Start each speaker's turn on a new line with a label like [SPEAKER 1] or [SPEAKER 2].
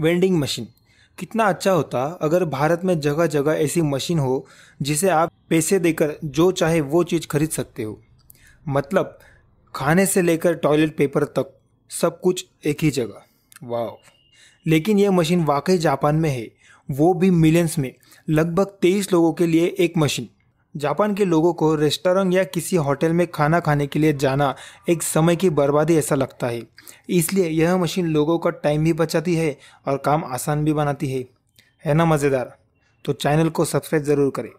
[SPEAKER 1] vending machine कितना अच्छा होता अगर भारत में जगह जगह ऐसी मशीन हो जिसे आप पैसे देकर जो चाहे वो चीज़ खरीद सकते हो मतलब खाने से लेकर टॉयलेट पेपर तक सब कुछ एक ही जगह वाह लेकिन यह मशीन वाकई जापान में है वो भी मिलियंस में लगभग तेईस लोगों के लिए एक मशीन जापान के लोगों को रेस्टोरेंट या किसी होटल में खाना खाने के लिए जाना एक समय की बर्बादी ऐसा लगता है इसलिए यह मशीन लोगों का टाइम भी बचाती है और काम आसान भी बनाती है है ना मज़ेदार तो चैनल को सब्सक्राइब ज़रूर करें